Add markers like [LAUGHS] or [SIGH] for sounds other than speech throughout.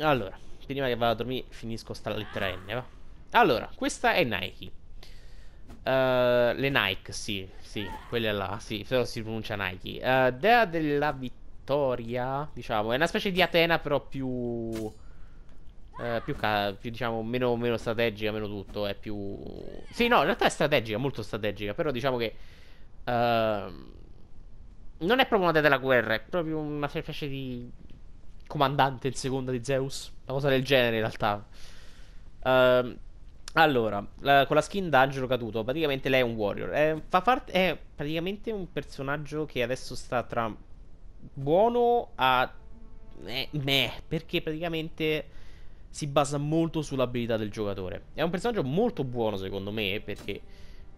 Allora, prima che vado a dormire finisco sta lettera N, va? Allora, questa è Nike. Uh, le Nike, sì, sì, quelle là, sì, però si pronuncia Nike. Uh, dea della vittoria, diciamo, è una specie di Atena però più... Uh, più, più, diciamo meno, meno, strategica, meno tutto, è più... Sì, no, in realtà è strategica, molto strategica, però diciamo che... Uh, non è proprio una dea della guerra, è proprio una specie di comandante in seconda di Zeus, una cosa del genere in realtà. Uh, allora, la, con la skin da Angelo Caduto, praticamente lei è un warrior, è, fa parte, è praticamente un personaggio che adesso sta tra buono a eh, meh, perché praticamente si basa molto sull'abilità del giocatore. È un personaggio molto buono secondo me perché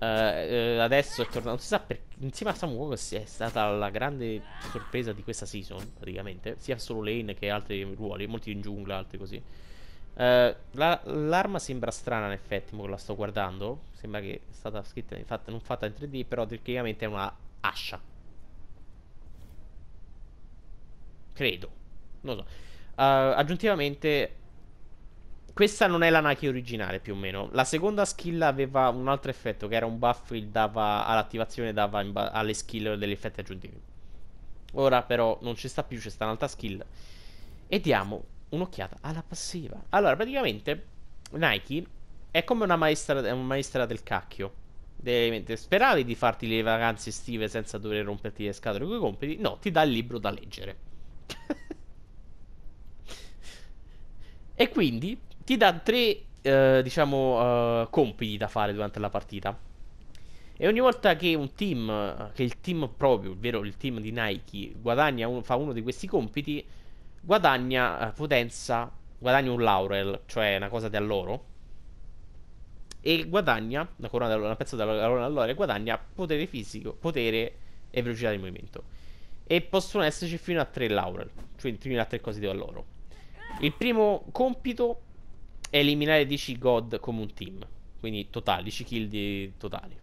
Uh, adesso è tornato. Non si sa perché. Insieme a Samu Kong è stata la grande sorpresa di questa season, praticamente. Sia solo lane che altri ruoli, molti in giungla, altri così. Uh, la, l'arma sembra strana in effetti, mo la sto guardando. Sembra che è stata scritta, infatti, non fatta in 3D, però tecnicamente è una ascia. Credo. Non lo so. aggiuntivamente questa non è la Nike originale più o meno. La seconda skill aveva un altro effetto che era un buff il dava all'attivazione dava ba- alle skill degli effetti aggiuntivi. Ora però non ci sta più, c'è sta un'altra skill. E diamo un'occhiata alla passiva. Allora, praticamente Nike è come una maestra, una maestra del cacchio. speravi di farti le vacanze estive senza dover romperti le scatole con i compiti? No, ti dà il libro da leggere. [LAUGHS] e quindi ti dà tre, eh, diciamo, eh, compiti da fare durante la partita. E ogni volta che un team, che il team proprio, ovvero il team di Nike, guadagna un, fa uno di questi compiti, guadagna eh, potenza, guadagna un laurel, cioè una cosa dell'oro. E guadagna, una, corona una pezzo della corona dell'oro, guadagna potere fisico, potere e velocità di movimento. E possono esserci fino a tre laurel, cioè fino a tre cose dell'oro. Il primo compito eliminare 10 god come un team. Quindi totali, 10 kill di totali.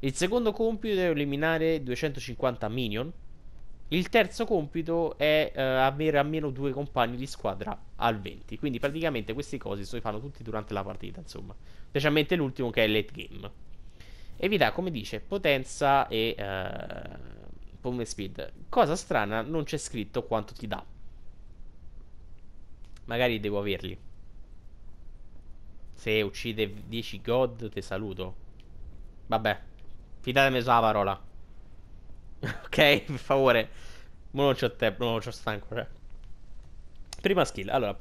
Il secondo compito è eliminare 250 minion. Il terzo compito è eh, avere almeno due compagni di squadra al 20. Quindi praticamente questi cose si fanno tutti durante la partita, insomma. Specialmente l'ultimo che è late game. E vi dà, come dice, potenza e eh, speed. Cosa strana, non c'è scritto quanto ti dà. Magari devo averli. Se uccide 10 god, te saluto. Vabbè. Fidatemi sulla parola. [LAUGHS] ok, per favore. Mo non c'ho tempo, non c'ho stanco. Eh. Prima skill, allora.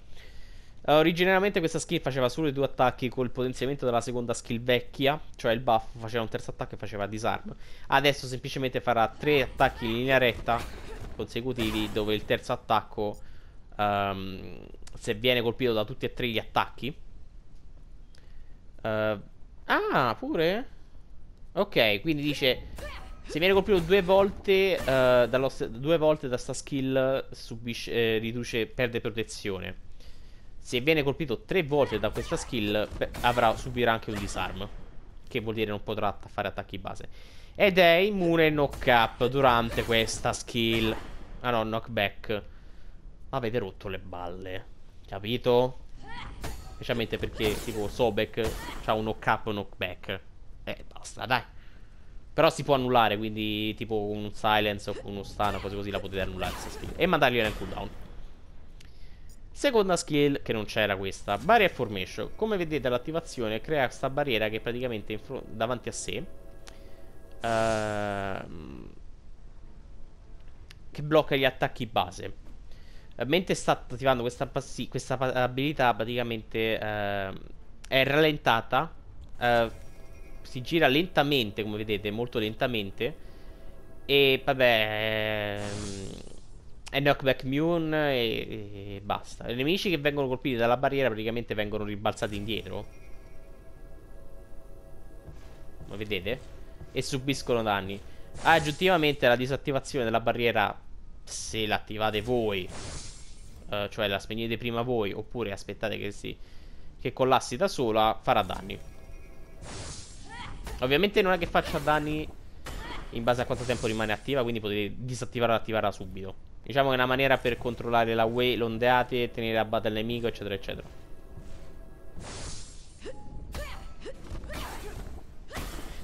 Originariamente questa skill faceva solo i due attacchi col potenziamento della seconda skill vecchia, cioè il buff faceva un terzo attacco e faceva disarm. Adesso semplicemente farà tre attacchi in linea retta consecutivi dove il terzo attacco, um, se viene colpito da tutti e tre gli attacchi, Uh, ah, pure? Ok, quindi dice... Se viene colpito due volte, uh, due volte da sta skill subisce, eh, riduce, perde protezione. Se viene colpito tre volte da questa skill, avrà, subirà anche un disarm. Che vuol dire non potrà fare attacchi base. Ed è immune knock up durante questa skill. Ah no, knockback. Avete rotto le balle. Capito? Specialmente perché tipo Sobek ha un knock up, knockback. Eh, basta, dai. Però si può annullare, quindi tipo con un silence o con uno stun, o cose così la potete annullare E mandargliela in cooldown. Seconda skill, che non c'era questa, Barrier Formation. Come vedete l'attivazione crea questa barriera che è praticamente davanti a sé. Uh, che blocca gli attacchi base. Eh, mentre sta attivando questa, passi- questa abilità praticamente eh, è rallentata, eh, si gira lentamente come vedete, molto lentamente e vabbè ehm, è knockback immune e, e basta. I nemici che vengono colpiti dalla barriera praticamente vengono ribalzati indietro. Come vedete? E subiscono danni. Aggiuntivamente la disattivazione della barriera se l'attivate voi eh, cioè la spegnete prima voi oppure aspettate che, si, che collassi da sola, farà danni. Ovviamente non è che faccia danni in base a quanto tempo rimane attiva, quindi potete disattivarla e attivarla subito. Diciamo che è una maniera per controllare la way, l'ondeate, tenere a bada il nemico, eccetera, eccetera.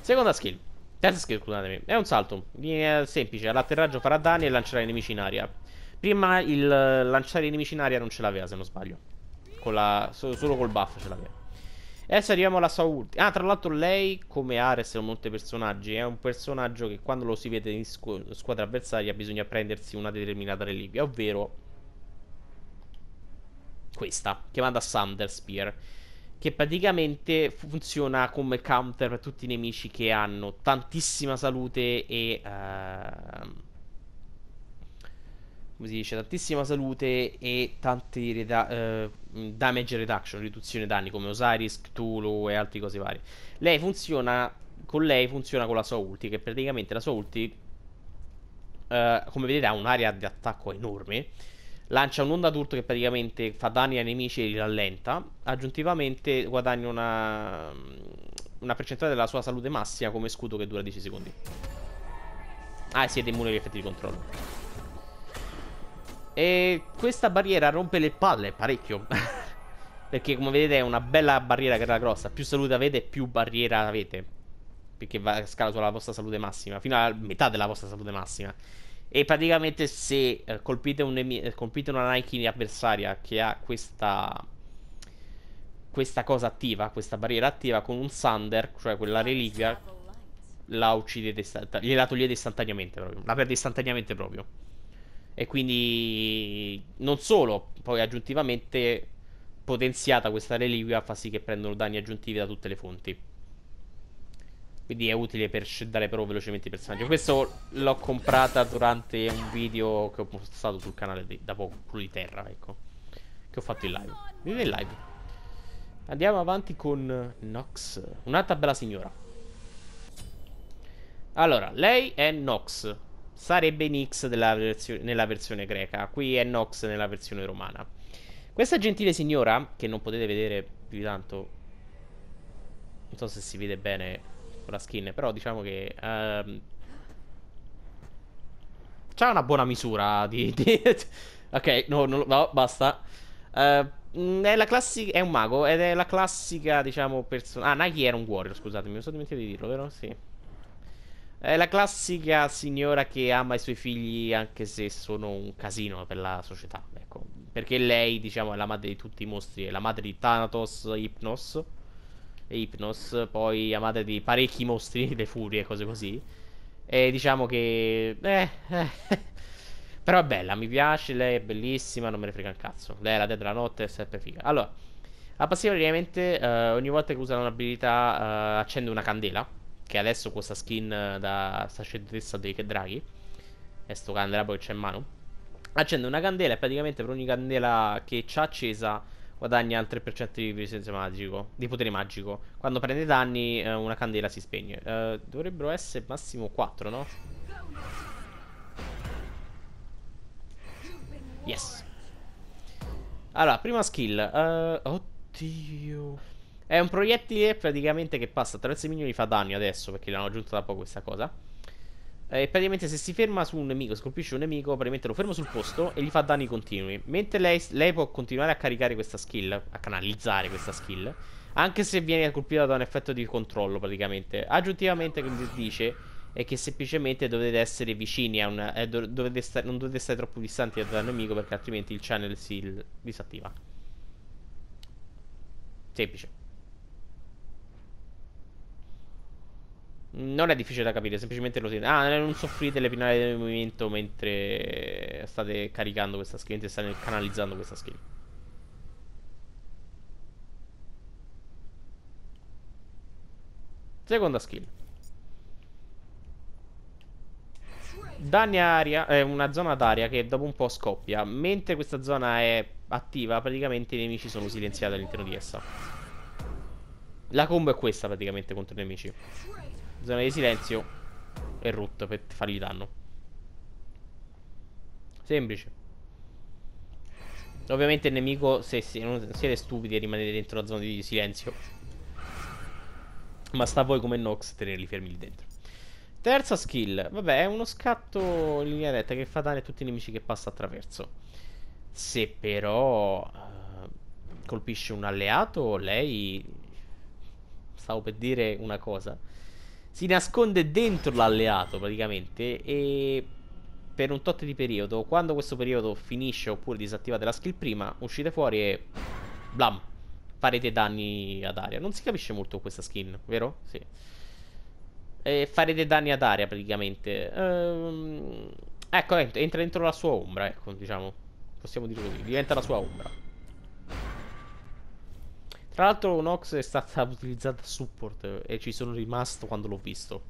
Seconda skill. Terza skill, scusatemi. È un salto. viene semplice. All'atterraggio farà danni e lancerà i nemici in aria. Prima il eh, lanciare i nemici in aria non ce l'aveva, se non sbaglio. La, so, solo col buff ce l'aveva. E adesso arriviamo alla sua ultima. Ah, tra l'altro lei, come Ares e molti personaggi, è un personaggio che quando lo si vede in squ squadra avversaria bisogna prendersi una determinata reliquia, ovvero questa, chiamata Thunder Spear, che praticamente funziona come counter per tutti i nemici che hanno tantissima salute e... Uh come si dice, tantissima salute e tanti reda- uh, damage reduction, riduzione danni come Osiris, Cthulhu e altre cose varie. Lei funziona, con lei funziona con la sua ulti, che praticamente la sua ulti, uh, come vedete, ha un'area di attacco enorme. Lancia un'onda d'urto che praticamente fa danni ai nemici e li rallenta. Aggiuntivamente guadagna una, una percentuale della sua salute massima come scudo che dura 10 secondi. Ah, siete immuni agli effetti di controllo. E questa barriera rompe le palle parecchio. [LAUGHS] Perché come vedete è una bella barriera che era grossa. Più salute avete, più barriera avete. Perché va, a scala sulla vostra salute massima. Fino a metà della vostra salute massima. E praticamente se eh, colpite, un eh, colpite una Nike avversaria che ha questa... Questa cosa attiva, questa barriera attiva con un Thunder, cioè quella reliquia, la uccidete, gliela togliete istantaneamente proprio. La perde istantaneamente proprio e quindi non solo, poi aggiuntivamente potenziata questa reliquia fa sì che prendano danni aggiuntivi da tutte le fonti. Quindi è utile per scendere però velocemente i personaggi. Questo l'ho comprata durante un video che ho postato sul canale di, da poco, quello di terra, ecco. Che ho fatto in live. Vive in live. Andiamo avanti con Nox. Un'altra bella signora. Allora, lei è Nox sarebbe Nix versione, nella versione greca, qui è Nox nella versione romana. Questa gentile signora, che non potete vedere più di tanto, non so se si vede bene con la skin, però diciamo che... Um, c'ha una buona misura di... di [LAUGHS] ok, no, no, no basta. Uh, è, classica, è un mago ed è la classica, diciamo, persona... Ah, Nike era un warrior, scusatemi, mi sono dimenticato di dirlo, vero? Sì. È la classica signora che ama i suoi figli anche se sono un casino per la società, ecco. Perché lei, diciamo, è la madre di tutti i mostri, è la madre di Thanatos, Hypnos e Hypnos, poi la madre di parecchi mostri, le furie e cose così. E diciamo che... Eh, eh. [LAUGHS] Però è bella, mi piace, lei è bellissima, non me ne frega un cazzo. Lei è la dea della notte, è sempre figa. Allora, la passiva praticamente eh, ogni volta che usa un'abilità eh, accende una candela che adesso questa skin da sacerdotessa dei draghi e sto candelabro che c'è in mano accende una candela e praticamente per ogni candela che c'ha accesa guadagna il 3% di presenza magico di potere magico quando prende danni eh, una candela si spegne eh, dovrebbero essere massimo 4 no? yes allora prima skill uh, oddio è un proiettile praticamente che passa attraverso i minioni e fa danni adesso perché l'hanno aggiunto da poco questa cosa. E eh, praticamente se si ferma su un nemico, scolpisce un nemico, praticamente lo fermo sul posto e gli fa danni continui. Mentre lei, lei può continuare a caricare questa skill, a canalizzare questa skill, anche se viene colpita da un effetto di controllo praticamente. Aggiuntivamente quindi dice è che semplicemente dovete essere vicini a un... Eh, dovete sta, non dovete stare troppo distanti dal nemico perché altrimenti il channel si disattiva. Semplice. Non è difficile da capire, semplicemente lo si... Ah, non soffrite le penali del movimento mentre state caricando questa skill, mentre state canalizzando questa skill. Seconda skill. Danni aria è eh, una zona d'aria che dopo un po' scoppia. Mentre questa zona è attiva, praticamente i nemici sono silenziati all'interno di essa. La combo è questa praticamente contro i nemici. Zona di silenzio e root per fargli danno. Semplice. Ovviamente il nemico, se, se non siete stupidi, e rimanete dentro la zona di silenzio. Ma sta a voi come Nox tenerli fermi lì dentro. Terza skill. Vabbè, è uno scatto in linea retta che fa danno a tutti i nemici che passa attraverso. Se però uh, colpisce un alleato, lei... Stavo per dire una cosa si nasconde dentro l'alleato praticamente e per un tot di periodo, quando questo periodo finisce oppure disattivate la skill prima, uscite fuori e blam, farete danni ad aria. Non si capisce molto questa skin, vero? Sì. E farete danni ad aria praticamente. Ehm... Ecco, entra dentro la sua ombra, ecco, diciamo. Possiamo dire così, diventa la sua ombra. Tra l'altro Nox è stata utilizzata a support e ci sono rimasto quando l'ho visto.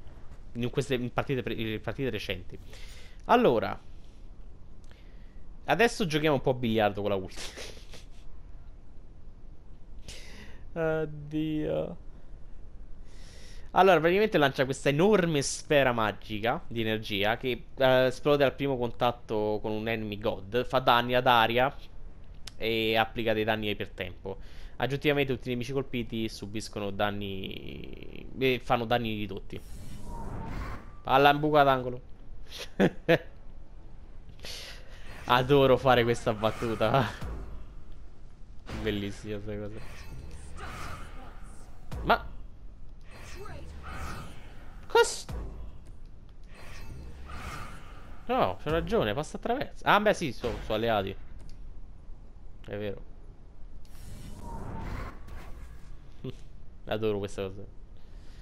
In queste partite, partite recenti. Allora. Adesso giochiamo un po' a biliardo con la ultima. Oddio. [LAUGHS] Allora, praticamente lancia questa enorme sfera magica di energia che eh, esplode al primo contatto con un enemy god, fa danni ad aria e applica dei danni per tempo. Aggiuntivamente tutti i nemici colpiti subiscono danni... e eh, fanno danni ridotti. Palla in buca d'angolo. [LAUGHS] Adoro fare questa battuta. Bellissima questa cosa. Ma... Cos... No, c'ho ragione, passa attraverso. Ah, beh, sì, sono so alleati. È vero. [LAUGHS] Adoro questa cosa.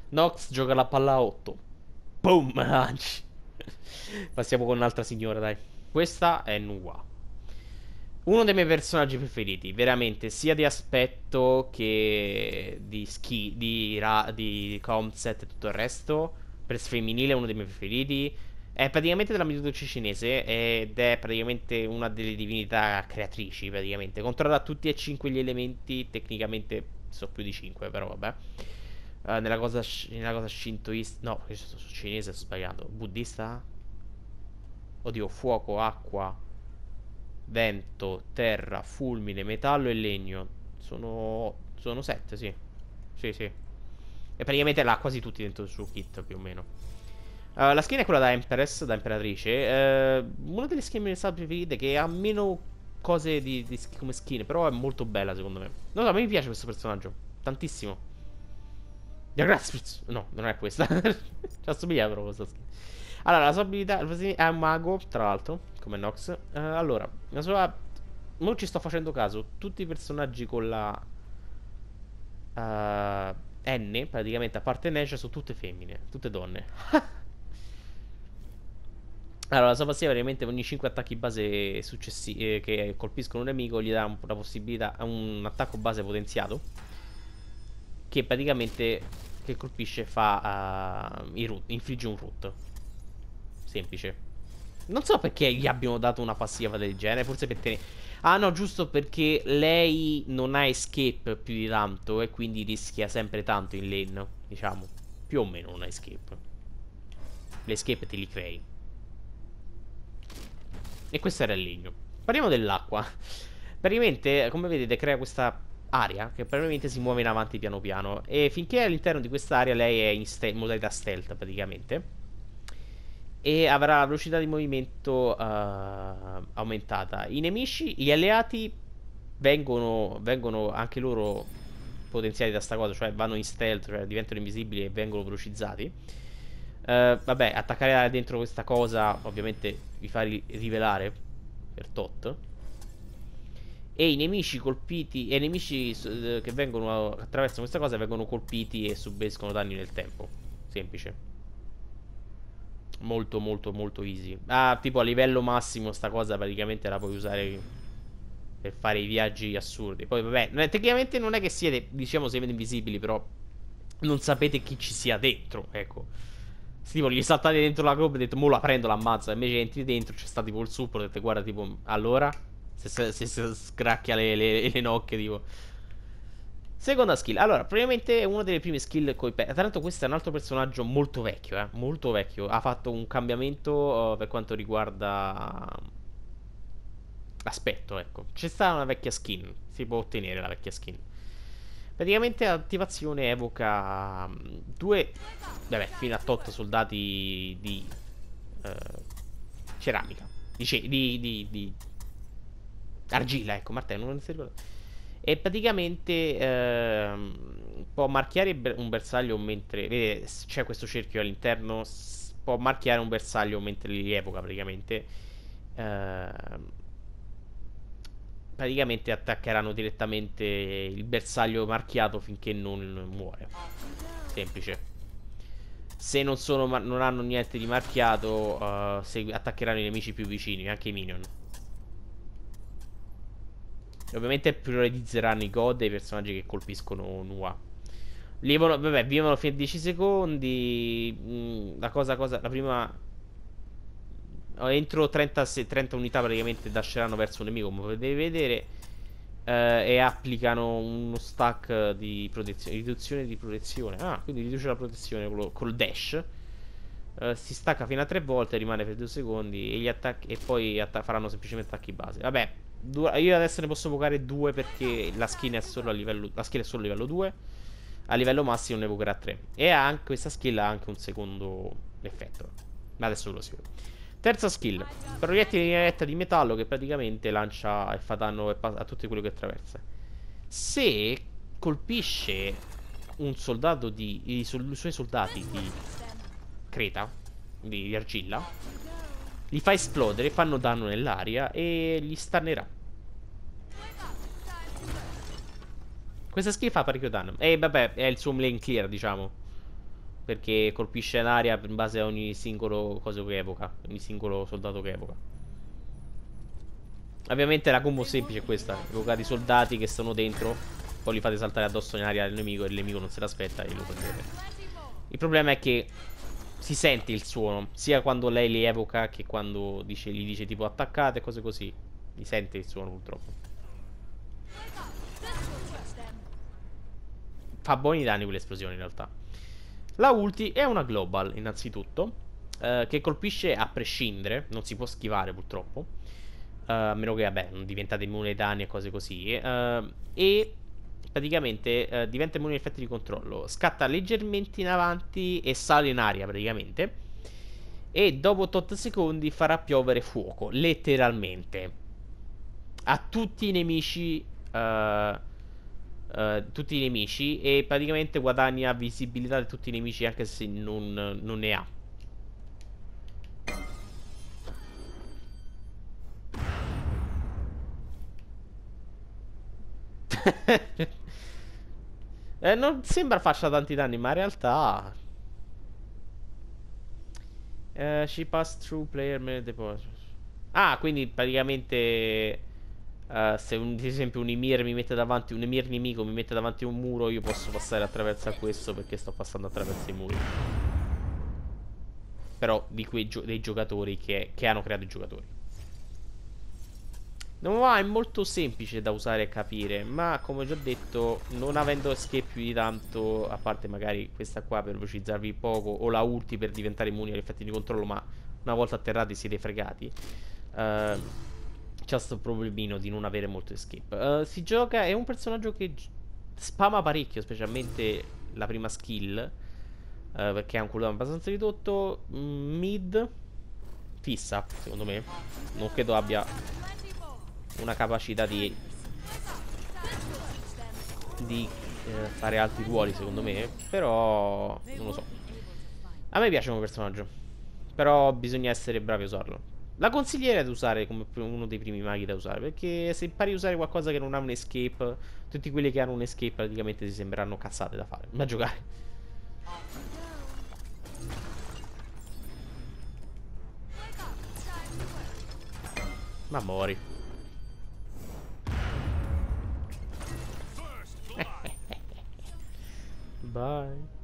Nox gioca la palla a 8. Boom, [LAUGHS] Passiamo con un'altra signora, dai. Questa è Nua. Uno dei miei personaggi preferiti, veramente, sia di aspetto che di ski, di, ra, di comset e tutto il resto. Per femminile è uno dei miei preferiti. È praticamente della mitologia cinese ed è praticamente una delle divinità creatrici, praticamente. Controlla tutti e cinque gli elementi tecnicamente sono più di 5, però vabbè. Uh, nella cosa, nella cosa shintoista, no, io sono cinese, ho sbagliato. Buddista? Oddio, fuoco, acqua, vento, terra, fulmine, metallo e legno. Sono, sono 7, sì. Sì, sì. E praticamente l'ha quasi tutti dentro il suo kit, più o meno. Uh, la skin è quella da Empress, da Imperatrice. Uh, una delle skin mi sa preferite che ha meno cose di, di, come skin. Però è molto bella, secondo me. Non no, a me mi piace questo personaggio. Tantissimo. No, non è questa. [LAUGHS] Ci assomiglia però questa skin. Allora, la sua abilità è un mago, tra l'altro, come Nox. Uh, allora, la sua... Non ci sto facendo caso. Tutti i personaggi con la... Uh, N, praticamente, a parte Nash, sono tutte femmine. Tutte donne. [LAUGHS] Allora, la sua passiva ovviamente ogni 5 attacchi base successivi eh, che colpiscono un nemico gli dà un, la possibilità a un attacco base potenziato che praticamente che colpisce fa uh, root, infligge un root. Semplice. Non so perché gli abbiano dato una passiva del genere, forse per tenere Ah no, giusto perché lei non ha escape più di tanto e quindi rischia sempre tanto in lane, diciamo. Più o meno non ha escape. L'escape te li crei. E questo era il legno. Parliamo dell'acqua. Praticamente, come vedete, crea questa area che probabilmente si muove in avanti piano piano. E finché è all'interno di quest'area lei è in, ste in modalità stealth praticamente. E avrà la velocità di movimento uh, aumentata. I nemici, gli alleati vengono, vengono anche loro potenziati da sta cosa, cioè vanno in stealth, cioè diventano invisibili e vengono velocizzati. Uh, vabbè, attaccare dentro questa cosa ovviamente vi fa ri rivelare per tot. E i nemici colpiti. E i nemici eh, che vengono attraverso questa cosa vengono colpiti e subiscono danni nel tempo. Semplice. Molto molto molto easy. Ah, tipo a livello massimo sta cosa praticamente la puoi usare per fare i viaggi assurdi. Poi vabbè, tecnicamente non è che siete, diciamo, siete invisibili, però non sapete chi ci sia dentro, ecco tipo gli saltate dentro la coop e ho detto mo la prendo, la l'ammazza. Invece entri dentro, c'è stato tipo il supporto. ho detto guarda tipo allora se, se, se, se scracchia le, le, le, nocche tipo. Seconda skill, allora, probabilmente è una delle prime skill coi pe- Tra l'altro questo è un altro personaggio molto vecchio, eh, molto vecchio. Ha fatto un cambiamento uh, per quanto riguarda uh, l'aspetto, ecco. C'è stata una vecchia skin, si può ottenere la vecchia skin. Praticamente l'attivazione evoca mm, due, vabbè, fino a tot soldati di eh, ceramica, di, di, di, di, argilla, ecco, martello, non serve. E praticamente eh, può marchiare un bersaglio mentre, vede, c'è questo cerchio all'interno, può marchiare un bersaglio mentre li evoca praticamente. Eh, praticamente attaccheranno direttamente il bersaglio marchiato finché non muore. Semplice. Se non, sono, non hanno niente di marchiato, uh, attaccheranno i nemici più vicini, anche i minion. E ovviamente priorizzeranno i god e i personaggi che colpiscono Nua. Vivono, vabbè, vivono fino a 10 secondi. Mm, la cosa, cosa, la prima Entro 30, 30 unità praticamente dasceranno verso un nemico, come potete vedere. Eh, e applicano uno stack di protezione. Riduzione di protezione. Ah, quindi riduce la protezione col, col dash. Uh, si stacca fino a tre volte, rimane per due secondi e, gli e poi faranno semplicemente attacchi base. Vabbè, io adesso ne posso evocare due perché la skin è solo a livello, solo a livello 2. A livello massimo ne evocherà 3. E anche, questa skill ha anche un secondo effetto. Ma adesso ve lo spiego. Terza skill. Proiettile in diretta di metallo che praticamente lancia e fa danno a tutti quelli che attraversa. Se colpisce un soldato di... i, sol, i suoi soldati di creta, di, di argilla, li fa esplodere, fanno danno nell'aria e gli stannerà. Questa skill fa parecchio danno. E eh, vabbè, è il suo lane clear, diciamo perché colpisce l'aria in base a ogni singolo cosa che evoca, ogni singolo soldato che evoca. Ovviamente la combo semplice è questa, evocate i soldati che sono dentro, poi li fate saltare addosso in aria al nemico e il nemico non se l'aspetta e lo prendete. Il problema è che si sente il suono, sia quando lei li evoca che quando dice, gli dice tipo attaccate e cose così. Mi sente il suono purtroppo. Fa buoni danni quell'esplosione in realtà. La ulti è una global, innanzitutto, eh, che colpisce a prescindere, non si può schivare purtroppo, eh, a meno che, vabbè, non diventate immune ai danni e cose così, eh, e praticamente eh, diventa immune agli effetti di controllo, scatta leggermente in avanti e sale in aria praticamente, e dopo 8 secondi farà piovere fuoco, letteralmente, a tutti i nemici... Uh, uh, tutti i nemici e praticamente guadagna visibilità di tutti i nemici anche se non, non ne ha. [LAUGHS] eh, non sembra faccia tanti danni, ma in realtà... Uh, she passed through player made Ah, quindi praticamente Uh, se un, ad esempio un emir mi mette davanti un emir nemico mi mette davanti un muro io posso passare attraverso questo perché sto passando attraverso i muri però di quei gio dei giocatori che, che, hanno creato i giocatori non va, è molto semplice da usare e capire ma come ho già detto non avendo escape più di tanto a parte magari questa qua per velocizzarvi poco o la ulti per diventare immuni agli effetti di controllo ma una volta atterrati siete fregati uh, c'è questo problemino di non avere molto escape. Uh, si gioca, è un personaggio che spama parecchio, specialmente la prima skill, uh, perché ha un cooldown abbastanza ridotto. Mm, mid, fissa, secondo me. Non credo abbia una capacità di, di eh, fare altri ruoli, secondo me. Però, non lo so. A me piace come personaggio, però bisogna essere bravi a usarlo. La consiglierei ad usare come uno dei primi maghi da usare, perché se impari a usare qualcosa che non ha un escape, tutti quelli che hanno un escape praticamente si sembreranno cazzate da fare, da giocare. Ma mori. [LAUGHS] Bye.